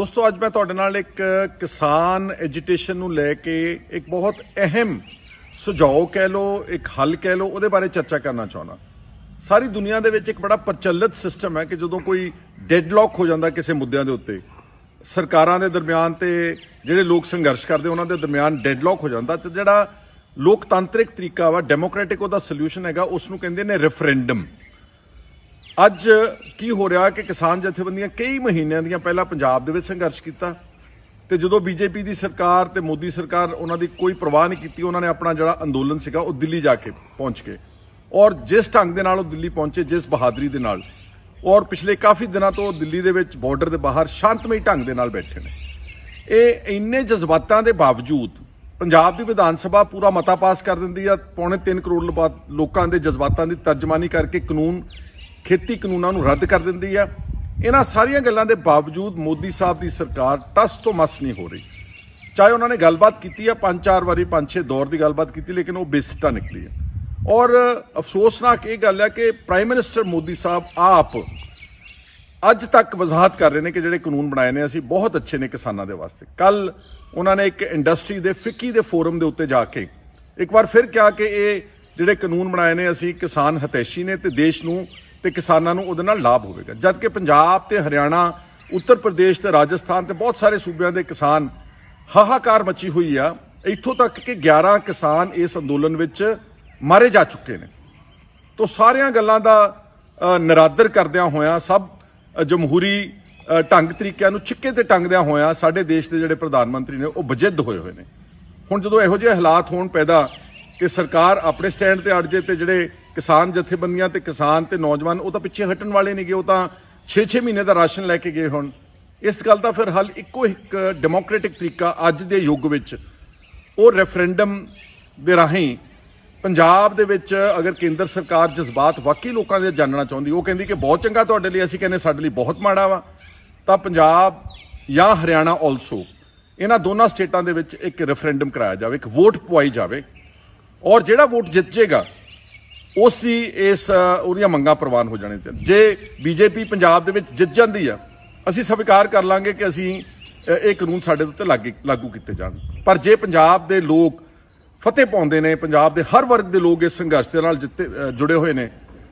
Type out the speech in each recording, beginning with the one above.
ਦੋਸਤੋ ਅੱਜ ਮੈਂ ਤੁਹਾਡੇ ਨਾਲ ਇੱਕ ਕਿਸਾਨ ਐਜੀਟੇਸ਼ਨ ਨੂੰ ਲੈ ਕੇ ਇੱਕ ਬਹੁਤ ਅਹਿਮ ਸੁਝਾਅ ਕਹਿ ਲੋ ਇੱਕ ਹੱਲ ਕਹਿ ਲੋ ਉਹਦੇ ਬਾਰੇ ਚਰਚਾ ਕਰਨਾ ਚਾਹੁੰਦਾ ਸਾਰੀ ਦੁਨੀਆ ਦੇ ਵਿੱਚ ਇੱਕ ਬੜਾ ਪ੍ਰਚਲਿਤ ਸਿਸਟਮ ਹੈ ਕਿ ਜਦੋਂ ਕੋਈ ਡੈਡਲੌਕ ਹੋ ਜਾਂਦਾ ਕਿਸੇ ਮੁੱਦਿਆਂ ਦੇ ਉੱਤੇ ਸਰਕਾਰਾਂ ਦੇ ਦਰਮਿਆਨ ਤੇ ਜਿਹੜੇ ਲੋਕ ਸੰਘਰਸ਼ ਕਰਦੇ ਉਹਨਾਂ ਦੇ ਦਰਮਿਆਨ ਡੈਡਲੌਕ ਹੋ ਜਾਂਦਾ ਤੇ ਜਿਹੜਾ ਲੋਕਤੰਤਰਿਕ ਤਰੀਕਾ ਵਾ ਡੈਮੋਕ੍ਰੈਟਿਕ ਉਹਦਾ ਸੋਲੂਸ਼ਨ ਹੈਗਾ ਉਸ ਨੂੰ ਕਹਿੰਦੇ ਨੇ ਰੈਫਰੈਂਡਮ ਅੱਜ ਕੀ ਹੋ ਰਿਹਾ ਕਿ ਕਿਸਾਨ ਜਥੇਬੰਦੀਆਂ ਕਈ ਮਹੀਨਿਆਂ ਦੀਆਂ ਪਹਿਲਾਂ ਪੰਜਾਬ ਦੇ ਵਿੱਚ ਸੰਘਰਸ਼ ਕੀਤਾ ਤੇ ਜਦੋਂ ਬੀਜੇਪੀ ਦੀ ਸਰਕਾਰ ਤੇ ਮੋਦੀ ਸਰਕਾਰ ਉਹਨਾਂ ਦੀ ਕੋਈ ਪਰਵਾਹ ਨਹੀਂ ਕੀਤੀ ਉਹਨਾਂ ਨੇ ਆਪਣਾ ਜਿਹੜਾ ਅੰਦੋਲਨ ਸੀਗਾ ਉਹ ਦਿੱਲੀ ਜਾ ਕੇ ਪਹੁੰਚ ਕੇ ਔਰ ਜਿਸ ਢੰਗ ਦੇ ਨਾਲ ਉਹ ਦਿੱਲੀ ਪਹੁੰਚੇ ਜਿਸ ਬਹਾਦਰੀ ਦੇ ਨਾਲ ਔਰ ਪਿਛਲੇ ਕਾਫੀ ਦਿਨਾਂ ਤੋਂ ਦਿੱਲੀ ਦੇ ਵਿੱਚ ਬਾਰਡਰ ਦੇ ਬਾਹਰ ਸ਼ਾਂਤਮਈ ਢੰਗ ਦੇ ਨਾਲ ਬੈਠੇ ਨੇ ਇਹ ਇੰਨੇ ਜਜ਼ਬਾਤਾਂ ਦੇ ਬਾਵਜੂਦ ਪੰਜਾਬ ਦੀ ਵਿਧਾਨ ਸਭਾ ਪੂਰਾ ਮਤਾ ਪਾਸ ਕਰ ਦਿੰਦੀ ਆ ਪੌਣੇ 3 ਕਰੋੜ ਲੋਕਾਂ ਦੇ ਜਜ਼ਬਾਤਾਂ ਦੀ ਤਰਜਮਾਨੀ ਕਰਕੇ ਕਾਨੂੰਨ ਖੇਤੀ ਕਾਨੂੰਨਾਂ ਨੂੰ ਰੱਦ ਕਰ ਦਿੰਦੀ ਆ ਇਹਨਾਂ ਸਾਰੀਆਂ ਗੱਲਾਂ ਦੇ ਬਾਵਜੂਦ ਮੋਦੀ ਸਾਹਿਬ ਦੀ ਸਰਕਾਰ ਟਸ ਤੋਂ ਮਸ ਨਹੀਂ ਹੋ ਰਹੀ ਚਾਹੇ ਉਹਨਾਂ ਨੇ ਗੱਲਬਾਤ ਕੀਤੀ ਆ ਪੰਜ ਚਾਰ ਵਾਰੀ ਪੰਜ ਛੇ ਦੌਰ ਦੀ ਗੱਲਬਾਤ ਕੀਤੀ ਲੇਕਿਨ ਉਹ ਬਿਸਟਾ ਨਿਕਲੀ ਆ ਔਰ ਅਫਸੋਸਨਾਕ ਇਹ ਗੱਲ ਹੈ ਕਿ ਪ੍ਰਾਈਮ ਮਿਨਿਸਟਰ ਮੋਦੀ ਸਾਹਿਬ ਆਪ ਅੱਜ ਤੱਕ ਵਜ਼ਾਹਤ ਕਰ ਰਹੇ ਨੇ ਕਿ ਜਿਹੜੇ ਕਾਨੂੰਨ ਬਣਾਏ ਨੇ ਅਸੀਂ ਬਹੁਤ ਅੱਛੇ ਨੇ ਕਿਸਾਨਾਂ ਦੇ ਵਾਸਤੇ ਕੱਲ ਉਹਨਾਂ ਨੇ ਇੱਕ ਇੰਡਸਟਰੀ ਦੇ ਫਿੱਕੀ ਦੇ ਫੋਰਮ ਦੇ ਉੱਤੇ ਜਾ ਕੇ ਇੱਕ ਵਾਰ ਫਿਰ ਕਿਹਾ ਕਿ ਇਹ ਜਿਹੜੇ ਕਾਨੂੰਨ ਬਣਾਏ ਨੇ ਅਸੀਂ ਕਿਸਾਨ ਹਤੈਸ਼ੀ ਨੇ ਤੇ ਦੇਸ਼ ਨੂੰ ਤੇ ਕਿਸਾਨਾਂ ਨੂੰ ਉਹਦੇ ਨਾਲ ਲਾਭ ਹੋਵੇਗਾ ਜਦ ਕਿ ਪੰਜਾਬ ਤੇ ਹਰਿਆਣਾ ਉੱਤਰ ਪ੍ਰਦੇਸ਼ ਤੇ ਰਾਜਸਥਾਨ ਤੇ ਬਹੁਤ ਸਾਰੇ ਸੂਬਿਆਂ ਦੇ ਕਿਸਾਨ ਹਾਹਾਕਾਰ ਮੱਚੀ ਹੋਈ ਆ ਇੱਥੋਂ ਤੱਕ ਕਿ 11 ਕਿਸਾਨ ਇਸ ਅੰਦੋਲਨ ਵਿੱਚ ਮਾਰੇ ਜਾ ਚੁੱਕੇ ਨੇ ਤੋਂ ਸਾਰੀਆਂ ਗੱਲਾਂ ਦਾ ਨਰਾਦਰ ਕਰਦਿਆਂ ਹੋਇਆਂ ਸਭ ਜਮਹੂਰੀ ਢੰਗ ਤਰੀਕਿਆਂ ਨੂੰ ਛਿੱਕੇ ਤੇ ਟੰਗਦਿਆਂ ਹੋਇਆਂ ਸਾਡੇ ਦੇਸ਼ ਦੇ ਜਿਹੜੇ ਪ੍ਰਧਾਨ ਮੰਤਰੀ ਨੇ ਉਹ ਬਜਿੱਦ ਹੋਏ ਹੋਏ ਨੇ ਹੁਣ ਜਦੋਂ ਇਹੋ ਜਿਹੇ ਹਾਲਾਤ ਹੋਣ ਪੈਦਾ ਕਿ ਸਰਕਾਰ ਆਪਣੇ ਸਟੈਂਡ ਤੇ ਅੜ ਜੇ ਤੇ ਜਿਹੜੇ ਕਿਸਾਨ ਜਥੇਬੰਦੀਆਂ ਤੇ ਕਿਸਾਨ ਤੇ ਨੌਜਵਾਨ ਉਹ ਤਾਂ ਪਿੱਛੇ ਹਟਣ ਵਾਲੇ ਨਹੀਂਗੇ ਉਹ ਤਾਂ 6-6 ਮਹੀਨੇ ਦਾ ਰਾਸ਼ਨ ਲੈ ਕੇ ਗਏ ਹੁਣ ਇਸ ਗੱਲ ਦਾ ਫਿਰ ਹੱਲ ਇੱਕੋ ਇੱਕ ਡੈਮੋਕ੍ਰੈਟਿਕ ਤਰੀਕਾ ਅੱਜ ਦੇ ਯੁੱਗ ਵਿੱਚ ਉਹ ਰੈਫਰੈਂਡਮ ਦੇ ਰਾਹੀਂ ਪੰਜਾਬ ਦੇ ਵਿੱਚ ਅਗਰ ਕੇਂਦਰ ਸਰਕਾਰ ਜਜ਼ਬਾਤ ਵਾਕਈ ਲੋਕਾਂ ਦੇ ਜਾਣਨਾ ਚਾਹੁੰਦੀ ਉਹ ਕਹਿੰਦੀ ਕਿ ਬਹੁਤ ਚੰਗਾ ਤੁਹਾਡੇ ਲਈ ਅਸੀਂ ਕਹਿੰਦੇ ਸਾਡੇ ਲਈ ਬਹੁਤ ਮਾੜਾ ਵਾ ਤਾਂ ਪੰਜਾਬ ਜਾਂ ਹਰਿਆਣਾ ਆਲਸੋ ਇਹਨਾਂ ਦੋਨਾਂ ਸਟੇਟਾਂ ਦੇ ਵਿੱਚ ਇੱਕ ਰੈਫਰੈਂਡਮ ਕਰਾਇਆ ਜਾਵੇ ਇੱਕ ਵੋਟ ਪਵਾਈ ਜਾਵੇ ਔਰ ਜਿਹੜਾ ਵੋਟ ਜਿੱਤ ਜੇਗਾ ਉਸੀ ਇਸ ਉਹਦੀਆਂ ਮੰਗਾਂ ਪ੍ਰਵਾਨ ਹੋ ਜਾਣੇ ਚਾਹੀਦੇ ਜੇ ਬੀਜੇਪੀ ਪੰਜਾਬ ਦੇ ਵਿੱਚ ਜਿੱਤ ਜਾਂਦੀ ਆ ਅਸੀਂ ਸਵੀਕਾਰ ਕਰ ਲਾਂਗੇ ਕਿ ਅਸੀਂ ਇਹ ਕਾਨੂੰਨ ਸਾਡੇ ਉੱਤੇ ਲਾਗੂ ਕੀਤੇ ਜਾਣ ਪਰ ਜੇ ਪੰਜਾਬ ਦੇ ਲੋਕ ਫਤਿਹ ਪਾਉਂਦੇ ਨੇ ਪੰਜਾਬ ਦੇ ਹਰ ਵਰਗ ਦੇ ਲੋਕ ਇਸ ਸੰਘਰਸ਼ ਦੇ ਨਾਲ ਜੁੜੇ ਹੋਏ ਨੇ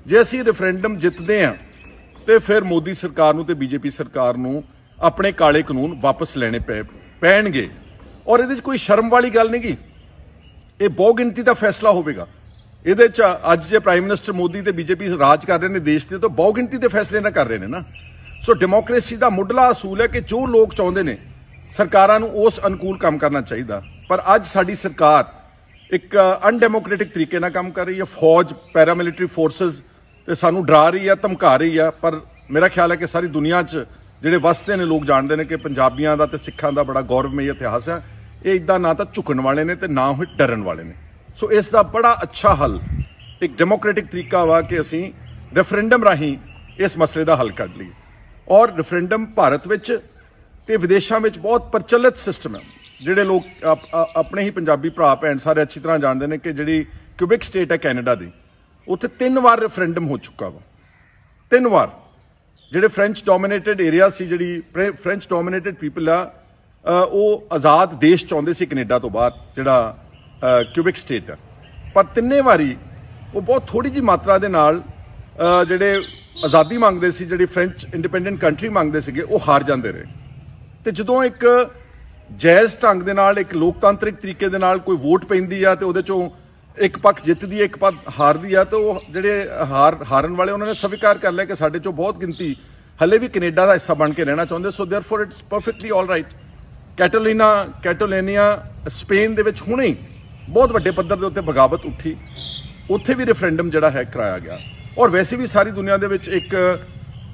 ਜੇ ਅਸੀਂ ਰੈਫਰੈਂਡਮ ਜਿੱਤਦੇ ਆ ਤੇ ਫਿਰ ਮੋਦੀ ਸਰਕਾਰ ਨੂੰ ਤੇ ਬੀਜੇਪੀ ਸਰਕਾਰ ਨੂੰ ਆਪਣੇ ਕਾਲੇ ਕਾਨੂੰਨ ਵਾਪਸ ਲੈਣੇ ਪੈਣਗੇ ਔਰ ਇਹਦੇ ਵਿੱਚ ਕੋਈ ਸ਼ਰਮ ਵਾਲੀ ਗੱਲ ਨਹੀਂ ਕੀ ਇਹ ਬਹੁਗਿਣਤੀ ਦਾ ਫੈਸਲਾ ਹੋਵੇਗਾ ਇਹਦੇ ਚ ਅੱਜ ਜੇ ਪ੍ਰਾਈਮ ਮਿਨਿਸਟਰ ਮੋਦੀ ਤੇ ਬੀਜੇਪੀ ਰਾਜ ਕਰ ਰਹੇ ਨੇ ਦੇਸ਼ ਤੇ ਤਾਂ ਬਹੁ ਗਿਣਤੀ ਦੇ ਫੈਸਲੇ ਨਾ ਕਰ ਰਹੇ ਨੇ ਨਾ ਸੋ ਡੈਮੋਕ੍ਰੇਸੀ ਦਾ ਮੁੱਢਲਾ ਅਸੂਲ ਹੈ ਕਿ ਜੋ ਲੋਕ ਚਾਹੁੰਦੇ ਨੇ ਸਰਕਾਰਾਂ ਨੂੰ ਉਸ ਅਨੁਕੂਲ ਕੰਮ ਕਰਨਾ ਚਾਹੀਦਾ ਪਰ ਅੱਜ ਸਾਡੀ ਸਰਕਾਰ ਇੱਕ ਅਨਡੈਮੋਕ੍ਰੈਟਿਕ ਤਰੀਕੇ ਨਾਲ ਕੰਮ ਕਰ ਰਹੀ ਹੈ ਫੌਜ ਪੈਰਾਮਿਲਟਰੀ ਫੋਰਸਸ ਤੇ ਸਾਨੂੰ ਡਰਾ ਰਹੀ ਹੈ ਧਮਕਾ ਰਹੀ ਹੈ ਪਰ ਮੇਰਾ ਖਿਆਲ ਹੈ ਕਿ ਸਾਰੀ ਦੁਨੀਆ 'ਚ ਜਿਹੜੇ ਵਸਦੇ ਨੇ ਲੋਕ ਜਾਣਦੇ ਨੇ ਕਿ ਪੰਜਾਬੀਆਂ ਦਾ ਤੇ ਸਿੱਖਾਂ ਦਾ ਬੜਾ ਗੌਰਵਮਈ ਇਤਿਹਾਸ ਹੈ ਇਹ ਇਦਾਂ ਨਾ ਤਾਂ ਝੁਕਣ ਵਾਲੇ ਨੇ ਤੇ ਨਾ ਹੀ ਡਰਨ ਵਾਲੇ ਨੇ ਸੋ ਇਸ ਦਾ ਬੜਾ ਅੱਛਾ ਹੱਲ ਇੱਕ ਡੈਮੋਕ੍ਰੈਟਿਕ ਤਰੀਕਾ ਵਾ ਕਿ ਅਸੀਂ ਰੈਫਰੈਂਡਮ ਰਾਹੀਂ ਇਸ ਮਸਲੇ ਦਾ ਹੱਲ ਕੱਢ ਲਈਏ ਔਰ ਰੈਫਰੈਂਡਮ ਭਾਰਤ ਵਿੱਚ ਤੇ ਵਿਦੇਸ਼ਾਂ ਵਿੱਚ ਬਹੁਤ ਪ੍ਰਚਲਿਤ ਸਿਸਟਮ ਹੈ ਜਿਹੜੇ ਲੋਕ ਆਪਣੇ ਹੀ ਪੰਜਾਬੀ ਭਰਾ ਭੈਣ ਸਾਰੇ ਅੱਛੀ ਤਰ੍ਹਾਂ ਜਾਣਦੇ ਨੇ ਕਿ ਜਿਹੜੀ ਕਿਊਬਿਕ ਸਟੇਟ ਹੈ ਕੈਨੇਡਾ ਦੀ ਉੱਥੇ ਤਿੰਨ ਵਾਰ ਰੈਫਰੈਂਡਮ ਹੋ ਚੁੱਕਾ ਵਾ ਤਿੰਨ ਵਾਰ ਜਿਹੜੇ ਫ੍ਰੈਂਚ ਡੋਮਿਨੇਟਡ ਏਰੀਆ ਸੀ ਜਿਹੜੀ ਫ੍ਰੈਂਚ ਡੋਮਿਨੇਟਡ ਪੀਪਲ ਆ ਉਹ ਆਜ਼ਾਦ ਦੇਸ਼ ਚਾਹੁੰਦੇ ਸੀ ਕੈਨੇਡਾ ਤੋਂ ਬਾਅਦ ਜਿਹੜਾ ਕਿਊਬਿਕ ਸਟੇਟ ਪਰ ਤਿੰਨੇ ਵਾਰੀ ਉਹ ਬਹੁਤ ਥੋੜੀ ਜੀ ਮਾਤਰਾ ਦੇ ਨਾਲ ਜਿਹੜੇ ਆਜ਼ਾਦੀ ਮੰਗਦੇ ਸੀ ਜਿਹੜੀ ਫ੍ਰੈਂਚ ਇੰਡੀਪੈਂਡੈਂਟ ਕੰਟਰੀ ਮੰਗਦੇ ਸੀਗੇ ਉਹ ਹਾਰ ਜਾਂਦੇ ਰਹੇ ਤੇ ਜਦੋਂ ਇੱਕ ਜੈਜ਼ ਢੰਗ ਦੇ ਨਾਲ ਇੱਕ ਲੋਕਤੰਤਰਿਕ ਤਰੀਕੇ ਦੇ ਨਾਲ ਕੋਈ ਵੋਟ ਪੈਂਦੀ ਆ ਤੇ ਉਹਦੇ ਚੋਂ ਇੱਕ ਪੱਖ ਜਿੱਤਦੀ ਹੈ ਇੱਕ ਪੱਖ ਹਾਰਦੀ ਆ ਤੇ ਉਹ ਜਿਹੜੇ ਹਾਰ ਹਾਰਨ ਵਾਲੇ ਉਹਨਾਂ ਨੇ ਸਵੀਕਾਰ ਕਰ ਲਿਆ ਕਿ ਸਾਡੇ ਚੋਂ ਬਹੁਤ ਗਿਣਤੀ ਹੱਲੇ ਵੀ ਕੈਨੇਡਾ ਦਾ ਹਿੱਸਾ ਬਣ ਕੇ ਰਹਿਣਾ ਚਾਹੁੰਦੇ so therefore it's perfectly all right Catalina Catalonia Spain ਦੇ ਵਿੱਚ ਹੁਣੇ ਬਹੁਤ ਵੱਡੇ ਪੱਧਰ ਦੇ ਉੱਤੇ ਬਗਾਵਤ ਉੱਠੀ ਉੱਥੇ ਵੀ ਰੈਫਰੈਂਡਮ ਜਿਹੜਾ ਹੈ ਕਰਾਇਆ ਗਿਆ ਔਰ ਵੈਸੇ ਵੀ ਸਾਰੀ ਦੁਨੀਆ ਦੇ ਵਿੱਚ ਇੱਕ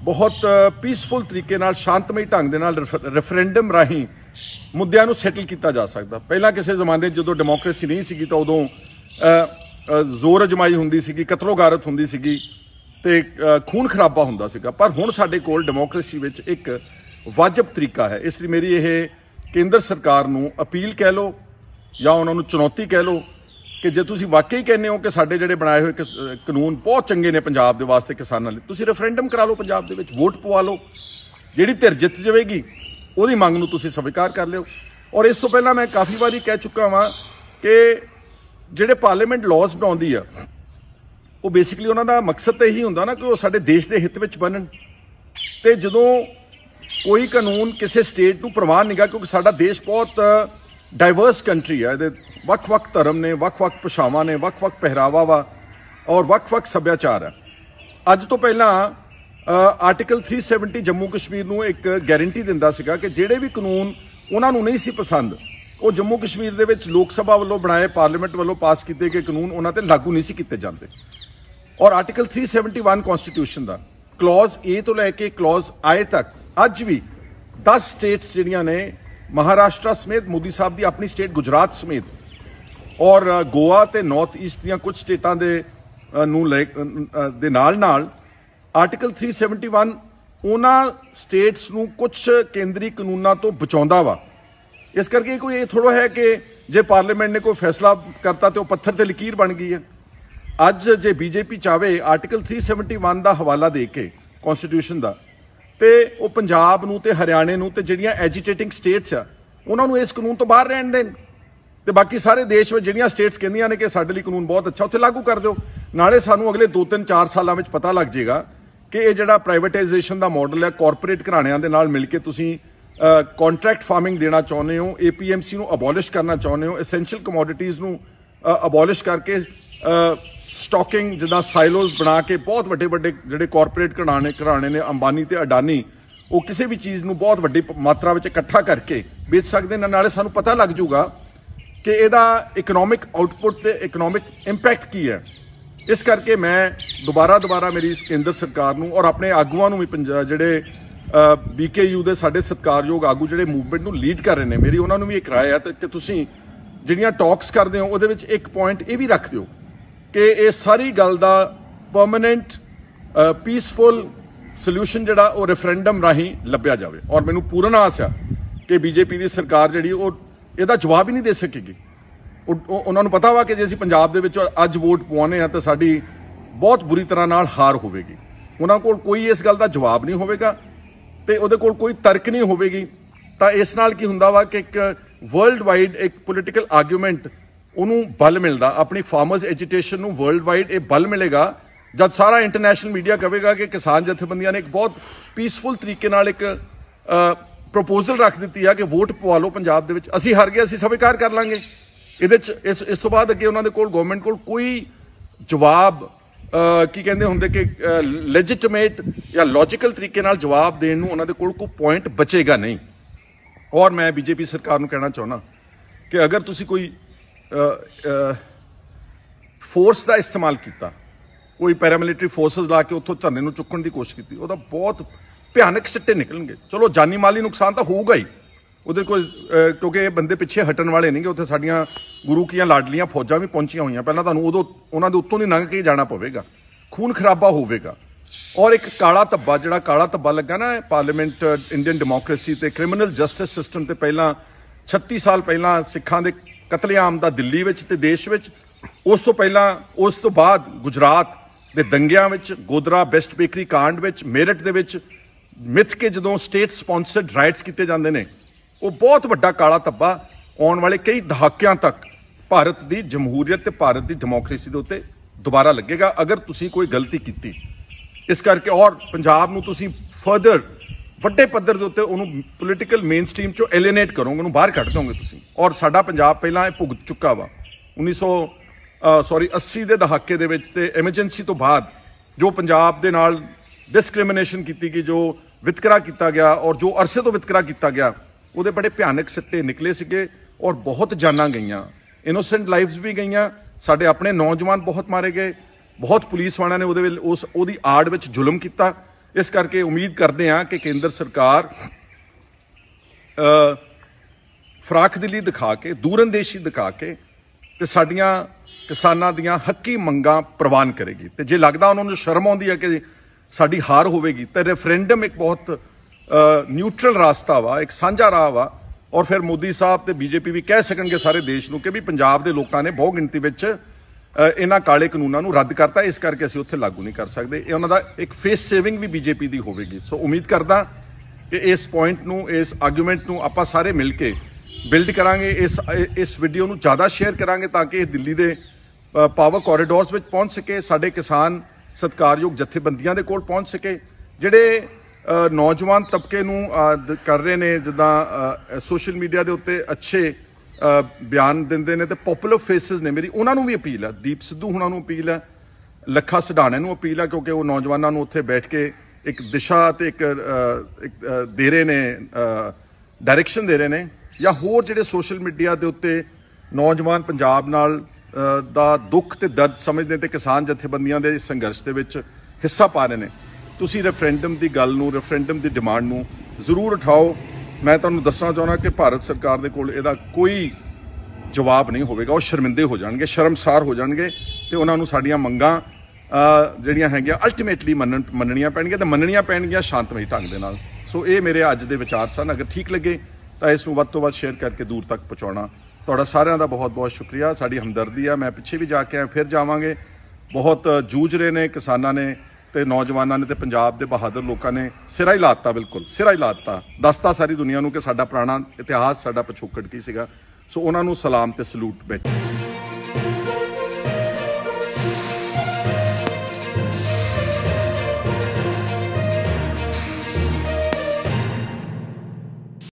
ਬਹੁਤ ਪੀਸਫੁਲ ਤਰੀਕੇ ਨਾਲ ਸ਼ਾਂਤਮਈ ਢੰਗ ਦੇ ਨਾਲ ਰੈਫਰੈਂਡਮ ਰਾਹੀਂ ਮੁੱਦਿਆਂ ਨੂੰ ਸੈਟਲ ਕੀਤਾ ਜਾ ਸਕਦਾ ਪਹਿਲਾਂ ਕਿਸੇ ਜ਼ਮਾਨੇ ਜਦੋਂ ਡੈਮੋਕ੍ਰੇਸੀ ਨਹੀਂ ਸੀਗੀ ਤਾਂ ਉਦੋਂ ਜ਼ੋਰ ਅਜਮਾਈ ਹੁੰਦੀ ਸੀਗੀ ਕਤਲੋਗਾਰਤ ਹੁੰਦੀ ਸੀਗੀ ਤੇ ਖੂਨ ਖਰਾਬਾ ਹੁੰਦਾ ਸੀਗਾ ਪਰ ਹੁਣ ਸਾਡੇ ਕੋਲ ਡੈਮੋਕ੍ਰੇਸੀ ਵਿੱਚ ਇੱਕ ਵਾਜਬ ਤਰੀਕਾ ਹੈ ਇਸ ਲਈ ਮੇਰੀ ਇਹ ਕੇਂਦਰ ਸਰਕਾਰ ਨੂੰ ਅਪੀਲ ਕਹਿ ਲੋ ਜਾਂ ਉਹਨਾਂ ਨੂੰ ਚੁਣੌਤੀ ਕਹਿ ਲਓ ਕਿ ਜੇ ਤੁਸੀਂ ਵਾਕਈ ਕਹਿੰਦੇ ਹੋ ਕਿ ਸਾਡੇ ਜਿਹੜੇ ਬਣਾਏ ਹੋਏ ਕਾਨੂੰਨ ਬਹੁਤ ਚੰਗੇ ਨੇ ਪੰਜਾਬ ਦੇ ਵਾਸਤੇ ਕਿਸਾਨਾਂ ਲਈ ਤੁਸੀਂ ਰੈਫਰੈਂਡਮ ਕਰਾ ਲਓ ਪੰਜਾਬ ਦੇ ਵਿੱਚ ਵੋਟ ਪਵਾ ਲਓ ਜਿਹੜੀ ਧਿਰ ਜਿੱਤ ਜਾਵੇਗੀ ਉਹਦੀ ਮੰਗ ਨੂੰ ਤੁਸੀਂ ਸਵੀਕਾਰ ਕਰ ਲਿਓ ਔਰ ਇਸ ਤੋਂ ਪਹਿਲਾਂ ਮੈਂ ਕਾਫੀ ਵਾਰੀ ਕਹਿ ਚੁੱਕਾ ਹਾਂ ਕਿ ਜਿਹੜੇ ਪਾਰਲੀਮੈਂਟ ਲਾਜ਼ ਬਣਾਉਂਦੀ ਆ ਉਹ ਬੇਸਿਕਲੀ ਉਹਨਾਂ ਦਾ ਮਕਸਦ ਤੇ ਹੀ ਹੁੰਦਾ ਨਾ ਕਿ ਉਹ ਸਾਡੇ ਦੇਸ਼ ਦੇ ਹਿੱਤ ਵਿੱਚ ਬਣਨ ਤੇ ਜਦੋਂ ਕੋਈ ਕਾਨੂੰਨ ਕਿਸੇ ਸਟੇਟ ਨੂੰ ਪ੍ਰਵਾਨ ਨਹੀਂਗਾ ਕਿਉਂਕਿ ਸਾਡਾ ਦੇਸ਼ ਬਹੁਤ ਡਾਈਵਰਸ ਕੰਟਰੀ ਹੈ ਇਹਦੇ ਵੱਖ-ਵੱਖ ਧਰਮ ਨੇ ਵੱਖ-ਵੱਖ ਪਛਾਵਾਂ ਨੇ ਵੱਖ-ਵੱਖ ਪਹਿਰਾਵਾ ਵਾ ਔਰ ਵੱਖ-ਵੱਖ ਸੱਭਿਆਚਾਰ ਹੈ ਅੱਜ ਤੋਂ ਪਹਿਲਾਂ ਆਰਟੀਕਲ 370 ਜੰਮੂ ਕਸ਼ਮੀਰ ਨੂੰ ਇੱਕ ਗਾਰੰਟੀ ਦਿੰਦਾ ਸੀਗਾ ਕਿ ਜਿਹੜੇ ਵੀ ਕਾਨੂੰਨ ਉਹਨਾਂ ਨੂੰ ਨਹੀਂ ਸੀ ਪਸੰਦ ਉਹ ਜੰਮੂ ਕਸ਼ਮੀਰ ਦੇ ਵਿੱਚ ਲੋਕ ਸਭਾ ਵੱਲੋਂ ਬਣਾਏ ਪਾਰਲੀਮੈਂਟ ਵੱਲੋਂ ਪਾਸ ਕੀਤੇ ਗਏ ਕਾਨੂੰਨ ਉਹਨਾਂ ਤੇ ਲਾਗੂ ਨਹੀਂ ਸੀ ਕੀਤੇ ਜਾਂਦੇ ਔਰ ਆਰਟੀਕਲ 371 ਕਨਸਟੀਟਿਊਸ਼ਨ ਦਾ ਕਲੌਜ਼ A ਤੋਂ ਲੈ ਕੇ ਕਲੌਜ਼ I ਤੱਕ ਅੱਜ ਵੀ 10 ਸਟੇਟਸ ਜਿਹੜੀਆਂ ਨੇ ਮਹਾਰਾਸ਼ਟਰ ਸਮੇਤ ਮੋਦੀ ਸਾਹਿਬ ਦੀ ਆਪਣੀ ਸਟੇਟ ਗੁਜਰਾਤ ਸਮੇਤ ਔਰ ਗੋਆ ਤੇ ਨਾਰਥ ਈਸਟ ਦੀਆਂ ਕੁਝ ਸਟੇਟਾਂ ਦੇ ਨੂੰ ਦੇ ਨਾਲ ਨਾਲ ਆਰਟੀਕਲ 371 ਉਹਨਾਂ ਸਟੇਟਸ ਨੂੰ ਕੁਝ ਕੇਂਦਰੀ ਕਾਨੂੰਨਾਂ ਤੋਂ ਬਚਾਉਂਦਾ ਵਾ ਇਸ ਕਰਕੇ ਕੋਈ ਇਹ ਥੋੜਾ ਹੈ ਕਿ ਜੇ ਪਾਰਲੀਮੈਂਟ ਨੇ ਕੋਈ ਫੈਸਲਾ ਕਰਤਾ ਤੇ ਉਹ ਪੱਥਰ ਤੇ ਲਕੀਰ ਬਣ ਗਈ ਹੈ ਅੱਜ ਜੇ ਬੀਜੇਪੀ ਚਾਵੇ ਆਰਟੀਕਲ 371 ਦਾ ਹਵਾਲਾ ਦੇ ਕੇ ਕਨਸਟੀਟਿਊਸ਼ਨ ਦਾ ਤੇ ਉਹ ਪੰਜਾਬ ਨੂੰ ਤੇ ਹਰਿਆਣੇ ਨੂੰ ਤੇ ਜਿਹੜੀਆਂ ਐਜੀਟੇਟਿੰਗ ਸਟੇਟਸ ਆ ਉਹਨਾਂ ਨੂੰ ਇਸ ਕਾਨੂੰਨ ਤੋਂ ਬਾਹਰ ਰਹਿਣ ਦੇਣ ਤੇ ਬਾਕੀ ਸਾਰੇ ਦੇਸ਼ ਵਿੱਚ ਜਿਹੜੀਆਂ ਸਟੇਟਸ ਕਹਿੰਦੀਆਂ ਨੇ ਕਿ ਸਾਡੇ ਲਈ ਕਾਨੂੰਨ ਬਹੁਤ ਅੱਛਾ ਉੱਥੇ ਲਾਗੂ ਕਰ ਦਿਓ ਨਾਲੇ ਸਾਨੂੰ ਅਗਲੇ 2-3 4 ਸਾਲਾਂ ਵਿੱਚ ਪਤਾ ਲੱਗ ਜਾਏਗਾ ਕਿ ਇਹ ਜਿਹੜਾ ਪ੍ਰਾਈਵੇਟਾਈਜੇਸ਼ਨ ਦਾ ਮਾਡਲ ਹੈ ਕਾਰਪੋਰੇਟ ਘਰਾਣਿਆਂ ਦੇ ਨਾਲ ਮਿਲ ਕੇ ਤੁਸੀਂ ਕੰਟਰੈਕਟ ਫਾਰਮਿੰਗ ਦੇਣਾ ਚਾਹੁੰਦੇ ਹੋ ਏਪੀਐਮਸੀ ਨੂੰ ਅਬੋਲਿਸ਼ ਕਰਨਾ ਚਾਹੁੰਦੇ ਹੋ ਐਸੈਂਸ਼ੀਅਲ ਕਮੋਡਿਟੀਜ਼ ਨੂੰ ਅਬੋਲਿਸ਼ ਕਰਕੇ ਸਟਾਕਿੰਗ ਜਿੱਦਾਂ ਸਾਈਲੋਜ਼ ਬਣਾ ਕੇ ਬਹੁਤ ਵੱਡੇ ਵੱਡੇ ਜਿਹੜੇ ਕਾਰਪੋਰੇਟ ਘਰਾਣੇ ਘਰਾਣੇ ਨੇ ਅੰਬਾਨੀ ਤੇ ਅਡਾਨੀ ਉਹ ਕਿਸੇ ਵੀ ਚੀਜ਼ ਨੂੰ ਬਹੁਤ ਵੱਡੀ ਮਾਤਰਾ ਵਿੱਚ ਇਕੱਠਾ ਕਰਕੇ ਵੇਚ ਸਕਦੇ ਨੇ ਨਾਲੇ ਸਾਨੂੰ ਪਤਾ ਲੱਗ ਜਾਊਗਾ ਕਿ ਇਹਦਾ ਇਕਨੋਮਿਕ ਆਉਟਪੁੱਟ ਤੇ ਇਕਨੋਮਿਕ ਇੰਪੈਕਟ ਕੀ ਹੈ ਇਸ ਕਰਕੇ ਮੈਂ ਦੁਬਾਰਾ ਦੁਬਾਰਾ ਮੇਰੀ ਇਸ ਕੇਂਦਰ ਸਰਕਾਰ ਨੂੰ ਔਰ ਆਪਣੇ ਆਗੂਆਂ ਨੂੰ ਵੀ ਪੰਜਾਬ ਜਿਹੜੇ ਬੀਕੇਯੂ ਦੇ ਸਾਡੇ ਸਤਿਕਾਰਯੋਗ ਆਗੂ ਜਿਹੜੇ ਮੂਵਮੈਂਟ ਨੂੰ ਲੀਡ ਕਰ ਰਹੇ ਨੇ ਮੇਰੀ ਉਹਨਾਂ ਨੂੰ ਵੀ ਇੱਕ ਰਾਏ ਹੈ ਕਿ ਤੁਸੀਂ ਜਿਹੜੀਆਂ ਟਾਕਸ ਕਰਦੇ ਹੋ ਉਹਦੇ ਵਿੱਚ ਇੱਕ ਪੁਆਇੰਟ ਇਹ ਵੀ ਰੱਖ ਦਿਓ ਕਿ ਇਹ ਸਾਰੀ ਗੱਲ ਦਾ ਪਰਮਨੈਂਟ ਪੀਸਫੁਲ ਸੋਲੂਸ਼ਨ ਜਿਹੜਾ ਉਹ ਰੈਫਰੈਂਡਮ ਰਾਹੀਂ ਲੱਭਿਆ ਜਾਵੇ ਔਰ ਮੈਨੂੰ ਪੂਰਨ ਆਸ ਆ ਕਿ ਬੀਜੇਪੀ ਦੀ ਸਰਕਾਰ ਜਿਹੜੀ ਉਹ ਇਹਦਾ ਜਵਾਬ ਹੀ ਨਹੀਂ ਦੇ ਸਕੇਗੀ ਉਹਨਾਂ ਨੂੰ ਪਤਾ ਵਾ ਕਿ ਜੇ ਅਸੀਂ ਪੰਜਾਬ ਦੇ ਵਿੱਚ ਅੱਜ ਵੋਟ ਪਵਾਉਣੇ ਆ ਤਾਂ ਸਾਡੀ ਬਹੁਤ ਬੁਰੀ ਤਰ੍ਹਾਂ ਨਾਲ ਹਾਰ ਹੋਵੇਗੀ ਉਹਨਾਂ ਕੋਲ ਕੋਈ ਇਸ ਗੱਲ ਦਾ ਜਵਾਬ ਨਹੀਂ ਹੋਵੇਗਾ ਤੇ ਉਹਦੇ ਕੋਲ ਕੋਈ ਤਰਕ ਨਹੀਂ ਹੋਵੇਗੀ ਤਾਂ ਇਸ ਨਾਲ ਕੀ ਹੁੰਦਾ ਵਾ ਕਿ ਇੱਕ ਵਰਲਡ ਵਾਈਡ ਇੱਕ ਪੋਲਿਟੀਕਲ ਆਰਗੂਮੈਂਟ ਉਹਨੂੰ ਬਲ ਮਿਲਦਾ ਆਪਣੀ ਫਾਰਮਰਸ ਐਜੀਟੇਸ਼ਨ ਨੂੰ ਵਰਲਡ ਵਾਈਡ ਇਹ ਬਲ ਮਿਲੇਗਾ ਜਦ ਸਾਰਾ ਇੰਟਰਨੈਸ਼ਨਲ ਮੀਡੀਆ ਕਹੇਗਾ ਕਿ ਕਿਸਾਨ ਜਥੇਬੰਦੀਆਂ ਨੇ ਇੱਕ ਬਹੁਤ ਪੀਸਫੁਲ ਤਰੀਕੇ ਨਾਲ ਇੱਕ ਪ੍ਰਪੋਜ਼ਲ ਰੱਖ ਦਿੱਤੀ ਆ ਕਿ ਵੋਟ ਪਵਾ ਲਓ ਪੰਜਾਬ ਦੇ ਵਿੱਚ ਅਸੀਂ ਹਾਰ ਗਏ ਅਸੀਂ ਸਵੀਕਾਰ ਕਰ ਲਾਂਗੇ ਇਹਦੇ ਚ ਇਸ ਇਸ ਤੋਂ ਬਾਅਦ ਅੱਗੇ ਉਹਨਾਂ ਦੇ ਕੋਲ ਗਵਰਨਮੈਂਟ ਕੋਲ ਕੋਈ ਜਵਾਬ ਕੀ ਕਹਿੰਦੇ ਹੁੰਦੇ ਕਿ ਲੈਜੀਟਿਮੇਟ ਜਾਂ ਲੌਜੀਕਲ ਤਰੀਕੇ ਨਾਲ ਜਵਾਬ ਦੇਣ ਨੂੰ ਉਹਨਾਂ ਦੇ ਕੋਲ ਕੋਈ ਪੁਆਇੰਟ ਬਚੇਗਾ ਨਹੀਂ ਔਰ ਮੈਂ ਬੀਜੇਪੀ ਸਰਕਾਰ ਨੂੰ ਕਹਿਣਾ ਚਾਹੁੰਦਾ ਕਿ ਅਗਰ ਤੁਸੀਂ ਕੋਈ ਫੋਰਸ ਦਾ ਇਸਤੇਮਾਲ ਕੀਤਾ ਕੋਈ ਪੈਰਾਮਿਲਟਰੀ ਫੋਰਸਸ ਲਾ ਕੇ ਉੱਥੋਂ ਧਰਨੇ ਨੂੰ ਚੁੱਕਣ ਦੀ ਕੋਸ਼ਿਸ਼ ਕੀਤੀ ਉਹਦਾ ਬਹੁਤ ਭਿਆਨਕ ਸਿੱਟੇ ਨਿਕਲਣਗੇ ਚਲੋ ਜਾਨੀ ਮਾਲੀ ਨੁਕਸਾਨ ਤਾਂ ਹੋਊਗਾ ਹੀ ਉਹਦੇ ਕੋਈ ਕਿਉਂਕਿ ਇਹ ਬੰਦੇ ਪਿੱਛੇ ਹਟਣ ਵਾਲੇ ਨਹੀਂਗੇ ਉੱਥੇ ਸਾਡੀਆਂ ਗੁਰੂ ਕੀਆਂ ਲਾਡਲੀਆਂ ਫੌਜਾਂ ਵੀ ਪਹੁੰਚੀਆਂ ਹੋਈਆਂ ਪਹਿਲਾਂ ਤੁਹਾਨੂੰ ਉਦੋਂ ਉਹਨਾਂ ਦੇ ਉੱਤੋਂ ਦੀ ਲੰਘ ਕੇ ਜਾਣਾ ਪਵੇਗਾ ਖੂਨ ਖਰਾਬਾ ਹੋਵੇਗਾ ਔਰ ਇੱਕ ਕਾਲਾ ਧੱਬਾ ਜਿਹੜਾ ਕਾਲਾ ਧੱਬਾ ਲੱਗਾ ਨਾ ਪਾਰਲੀਮੈਂਟ ਇੰਡੀਅਨ ਡੈਮੋਕ੍ਰੇਸੀ ਤੇ ਕ੍ਰਿਮੀਨਲ ਜਸਟਿਸ ਸਿਸਟਮ ਤੇ ਪਹਿਲਾਂ 36 ਸਾਲ ਪਹਿਲਾਂ ਸਿੱਖਾਂ ਦੇ ਕਤਲੇਆਮ ਦਾ ਦਿੱਲੀ ਵਿੱਚ ਤੇ ਦੇਸ਼ ਵਿੱਚ ਉਸ ਤੋਂ ਪਹਿਲਾਂ ਉਸ ਤੋਂ ਬਾਅਦ ਗੁਜਰਾਤ ਦੇ ਦੰਗਿਆਂ ਵਿੱਚ ਗੋਦਰਾ ਬੈਸਟ ਬੇਕਰੀ ਕਾਂਡ ਵਿੱਚ ਮੇਰਠ ਦੇ ਵਿੱਚ ਮਿੱਥ ਕੇ ਜਦੋਂ ਸਟੇਟ ਸਪਾਂਸਰਡ ਰਾਈਟਸ ਕੀਤੇ ਜਾਂਦੇ ਨੇ ਉਹ ਬਹੁਤ ਵੱਡਾ ਕਾਲਾ ਧੱਬਾ ਆਉਣ ਵਾਲੇ ਕਈ ਦਹਾਕਿਆਂ ਤੱਕ ਭਾਰਤ ਦੀ ਜਮਹੂਰੀਅਤ ਤੇ ਭਾਰਤ ਦੀ ਡੈਮੋਕ੍ਰੇਸੀ ਦੇ ਉੱਤੇ ਦੁਬਾਰਾ ਲੱਗੇਗਾ ਅਗਰ ਤੁਸੀਂ ਕੋਈ ਗਲਤੀ ਕੀਤੀ ਇਸ ਕਰਕੇ ਔਰ ਪੰਜਾਬ ਨੂੰ ਤੁਸੀਂ ਫਰਦਰ ਵੱਡੇ ਪੱਧਰ ਦੇ ਉੱਤੇ ਉਹਨੂੰ ਪੋਲੀਟੀਕਲ ਮੇਨ ਸਟ੍ਰੀਮ ਚੋਂ ਐਲੀਨੇਟ ਕਰੋਗੇ ਉਹਨੂੰ ਬਾਹਰ ਕੱਢ ਦੋਗੇ ਤੁਸੀਂ ਔਰ ਸਾਡਾ ਪੰਜਾਬ ਪਹਿਲਾਂ ਇਹ ਭੁਗਤ ਚੁੱਕਾ ਵਾ 1900 ਸੌਰੀ 80 ਦੇ ਦਹਾਕੇ ਦੇ ਵਿੱਚ ਤੇ ਐਮਰਜੈਂਸੀ ਤੋਂ ਬਾਅਦ ਜੋ ਪੰਜਾਬ ਦੇ ਨਾਲ ਡਿਸਕ੍ਰਿਮੀਨੇਸ਼ਨ ਕੀਤੀ ਗਈ ਜੋ ਵਿਤਕਰਾ ਕੀਤਾ ਗਿਆ ਔਰ ਜੋ ਅਰਸੇ ਤੋਂ ਵਿਤਕਰਾ ਕੀਤਾ ਗਿਆ ਉਹਦੇ ਬੜੇ ਭਿਆਨਕ ਸਿੱਟੇ ਨਿਕਲੇ ਸੀਗੇ ਔਰ ਬਹੁਤ ਜਾਨਾਂ ਗਈਆਂ ਇਨੋਸੈਂਟ ਲਾਈਫਸ ਵੀ ਗਈਆਂ ਸਾਡੇ ਆਪਣੇ ਨੌਜਵਾਨ ਬਹੁਤ ਮਾਰੇ ਗਏ ਬਹੁਤ ਪੁਲਿਸ ਵਾਲਿਆਂ ਨੇ ਉਹਦੇ ਵਿੱਚ ਉਸ ਉਹਦੀ ਆੜ ਵਿੱਚ ਜ਼ੁਲਮ ਕੀਤਾ ਇਸ ਕਰਕੇ ਉਮੀਦ ਕਰਦੇ ਹਾਂ ਕਿ ਕੇਂਦਰ ਸਰਕਾਰ ਫਰਾਖ ਦਿੱਲੀ ਦਿਖਾ ਕੇ ਦੂਰੰਦੇਸ਼ੀ ਦਿਖਾ ਕੇ ਤੇ ਸਾਡੀਆਂ ਕਿਸਾਨਾਂ ਦੀਆਂ ਹੱਕੀ ਮੰਗਾਂ ਪ੍ਰਵਾਨ ਕਰੇਗੀ ਤੇ ਜੇ ਲੱਗਦਾ ਉਹਨਾਂ ਨੂੰ ਸ਼ਰਮ ਆਉਂਦੀ ਹੈ ਕਿ ਸਾਡੀ ਹਾਰ ਹੋਵੇਗੀ ਤੇ ਰੈਫਰੈਂਡਮ ਇੱਕ ਬਹੁਤ ਨਿਊਟਰਲ ਰਾਸਤਾ ਵਾ ਇੱਕ ਸਾਂਝਾ ਰਾਹ ਵਾ ਔਰ ਫਿਰ ਮੋਦੀ ਸਾਹਿਬ ਤੇ ਬੀਜੇਪੀ ਵੀ ਕਹਿ ਸਕਣਗੇ ਸਾਰੇ ਦੇਸ਼ ਨੂੰ ਕਿ ਵੀ ਪੰਜਾਬ ਦੇ ਲੋਕਾਂ ਨੇ ਬਹੁ ਗਿਣਤੀ ਵਿੱਚ ਇਹਨਾਂ ਕਾਲੇ ਕਾਨੂੰਨਾਂ ਨੂੰ ਰੱਦ ਕਰਤਾ ਇਸ ਕਰਕੇ ਅਸੀਂ ਉੱਥੇ ਲਾਗੂ ਨਹੀਂ ਕਰ ਸਕਦੇ ਇਹ ਉਹਨਾਂ ਦਾ ਇੱਕ ਫੇਸ ਸੇਵਿੰਗ ਵੀ ਬੀਜੇਪੀ ਦੀ ਹੋਵੇਗੀ ਸੋ ਉਮੀਦ ਕਰਦਾ ਕਿ ਇਸ ਪੁਆਇੰਟ ਨੂੰ ਇਸ ਆਰਗੂਮੈਂਟ ਨੂੰ ਆਪਾਂ ਸਾਰੇ ਮਿਲ ਕੇ ਬਿਲਡ ਕਰਾਂਗੇ ਇਸ ਇਸ ਵੀਡੀਓ ਨੂੰ ਜ਼ਿਆਦਾ ਸ਼ੇਅਰ ਕਰਾਂਗੇ ਤਾਂ ਕਿ ਇਹ ਦਿੱਲੀ ਦੇ ਪਾਵਰ ਕੋਰੀਡੋਰਸ ਵਿੱਚ ਪਹੁੰਚ ਸਕੇ ਸਾਡੇ ਕਿਸਾਨ ਸਤਕਾਰਯੋਗ ਜਥੇਬੰਦੀਆਂ ਦੇ ਕੋਲ ਪਹੁੰਚ ਸਕੇ ਜਿਹੜੇ ਨੌਜਵਾਨ ਤਬਕੇ ਨੂੰ ਕਰ ਰਹੇ ਨੇ ਜਿੱਦਾਂ ਸੋਸ਼ਲ ਮੀਡੀਆ ਦੇ ਉੱਤੇ ਅੱਛੇ ਬਿਆਨ ਦਿੰਦੇ ਨੇ ਤੇ ਪਪੂਲਰ ਫੇਸਸ ਨੇ ਮੇਰੀ ਉਹਨਾਂ ਨੂੰ ਵੀ ਅਪੀਲ ਹੈ ਦੀਪ ਸਿੱਧੂ ਹੁਣਾਂ ਨੂੰ ਅਪੀਲ ਹੈ ਲੱਖਾ ਸਿਧਾਣੇ ਨੂੰ ਅਪੀਲ ਹੈ ਕਿਉਂਕਿ ਉਹ ਨੌਜਵਾਨਾਂ ਨੂੰ ਉੱਥੇ ਬੈਠ ਕੇ ਇੱਕ ਦਿਸ਼ਾ ਤੇ ਇੱਕ ਦੇ ਰਹੇ ਨੇ ਡਾਇਰੈਕਸ਼ਨ ਦੇ ਰਹੇ ਨੇ ਜਾਂ ਹੋਰ ਜਿਹੜੇ ਸੋਸ਼ਲ ਮੀਡੀਆ ਦੇ ਉੱਤੇ ਨੌਜਵਾਨ ਪੰਜਾਬ ਨਾਲ ਦਾ ਦੁੱਖ ਤੇ ਦਰਦ ਸਮਝਦੇ ਤੇ ਕਿਸਾਨ ਜਥੇਬੰਦੀਆਂ ਦੇ ਸੰਘਰਸ਼ ਦੇ ਵਿੱਚ ਹਿੱਸਾ ਪਾ ਰਹੇ ਨੇ ਤੁਸੀਂ ਰੈਫਰੈਂਡਮ ਦੀ ਗੱਲ ਨੂੰ ਰੈਫਰੈਂਡਮ ਦੀ ਡਿਮਾਂਡ ਨੂੰ ਜ਼ਰੂਰ ਉਠਾਓ ਮੈਂ ਤੁਹਾਨੂੰ ਦੱਸਣਾ ਚਾਹੁੰਦਾ ਕਿ ਭਾਰਤ ਸਰਕਾਰ ਦੇ ਕੋਲ ਇਹਦਾ ਕੋਈ ਜਵਾਬ ਨਹੀਂ ਹੋਵੇਗਾ ਉਹ ਸ਼ਰਮਿੰਦੇ ਹੋ ਜਾਣਗੇ ਸ਼ਰਮਸਾਰ ਹੋ ਜਾਣਗੇ ਤੇ ਉਹਨਾਂ ਨੂੰ ਸਾਡੀਆਂ ਮੰਗਾਂ ਜਿਹੜੀਆਂ ਹੈਗੀਆਂ ਅਲਟੀਮੇਟਲੀ ਮੰਨਣੀਆਂ ਪੈਣਗੀਆਂ ਤੇ ਮੰਨਣੀਆਂ ਪੈਣਗੀਆਂ ਸ਼ਾਂਤਮਈ ਢੰਗ ਦੇ ਨਾਲ ਸੋ ਇਹ ਮੇਰੇ ਅੱਜ ਦੇ ਵਿਚਾਰ ਸਨ ਅਗਰ ਠੀਕ ਲੱਗੇ ਤਾਂ ਇਸ ਨੂੰ ਵੱਧ ਤੋਂ ਵੱਧ ਸ਼ੇਅਰ ਕਰਕੇ ਦੂਰ ਤੱਕ ਪਹੁੰਚਾਉਣਾ ਤੁਹਾਡਾ ਸਾਰਿਆਂ ਦਾ ਬਹੁਤ ਬਹੁਤ ਸ਼ੁਕਰੀਆ ਸਾਡੀ ਹਮਦਰਦੀ ਆ ਮੈਂ ਪਿੱਛੇ ਵੀ ਜਾ ਕੇ ਆਇਆ ਫਿਰ ਜਾਵਾਂਗੇ ਬਹੁਤ ਜੂਝ ਰਹੇ ਨੇ ਕਿਸਾਨਾਂ ਨੇ ਤੇ ਨੌਜਵਾਨਾਂ ਨੇ ਤੇ ਪੰਜਾਬ ਦੇ ਬਹਾਦਰ ਲੋਕਾਂ ਨੇ ਸਿਰਾ ਹੀ ਲਾਤਾ ਬਿਲਕੁਲ ਸਿਰਾ ਹੀ ਲਾਤਾ ਦੱਸਤਾ ਸਾਰੀ ਦੁਨੀਆ ਨੂੰ ਕਿ ਸਾਡਾ ਪੁਰਾਣਾ ਇਤਿਹਾਸ ਸਾਡਾ ਪਛੋਕੜ ਕੀ ਸੀਗਾ ਸੋ ਉਹਨਾਂ ਨੂੰ ਸਲਾਮ ਤੇ ਸਲੂਟ ਬੈਠੇ